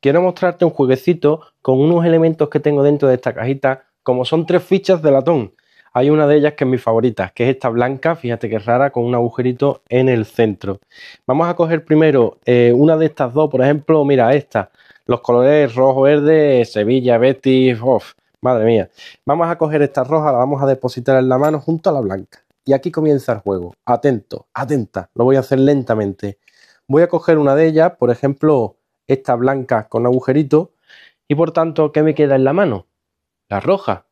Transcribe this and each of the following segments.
quiero mostrarte un jueguecito con unos elementos que tengo dentro de esta cajita, como son tres fichas de latón. Hay una de ellas que es mi favorita, que es esta blanca, fíjate que rara, con un agujerito en el centro. Vamos a coger primero eh, una de estas dos, por ejemplo, mira esta, los colores rojo, verde, Sevilla, Betis, off, madre mía. Vamos a coger esta roja, la vamos a depositar en la mano junto a la blanca. Y aquí comienza el juego. Atento, atenta, lo voy a hacer lentamente. Voy a coger una de ellas, por ejemplo, esta blanca con agujerito, y por tanto, ¿qué me queda en la mano? La roja.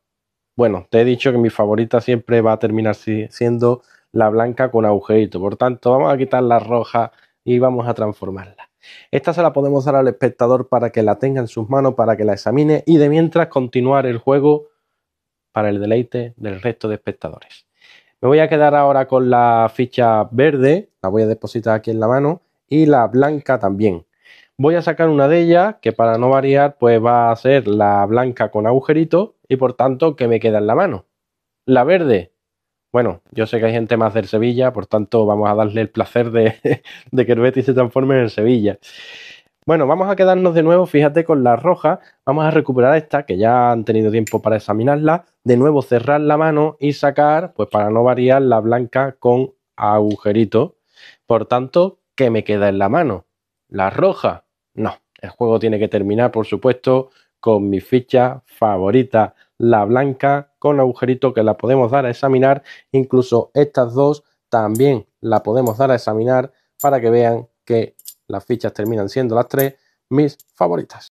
Bueno, te he dicho que mi favorita siempre va a terminar siendo la blanca con agujerito, por tanto, vamos a quitar la roja y vamos a transformarla. Esta se la podemos dar al espectador para que la tenga en sus manos, para que la examine y de mientras continuar el juego para el deleite del resto de espectadores. Me voy a quedar ahora con la ficha verde, la voy a depositar aquí en la mano, y la blanca también. Voy a sacar una de ellas, que para no variar, pues va a ser la blanca con agujerito y por tanto que me queda en la mano. La verde, bueno, yo sé que hay gente más del Sevilla, por tanto vamos a darle el placer de, que el Betis se transforme en Sevilla. Bueno, vamos a quedarnos de nuevo, fíjate, con la roja. Vamos a recuperar esta, que ya han tenido tiempo para examinarla. De nuevo cerrar la mano y sacar, pues para no variar, la blanca con agujerito. Por tanto, ¿qué me queda en la mano? La roja. No, el juego tiene que terminar, por supuesto, con mi ficha favorita, la blanca, con agujerito que la podemos dar a examinar. Incluso estas dos también la podemos dar a examinar para que vean que las fichas terminan siendo las tres mis favoritas.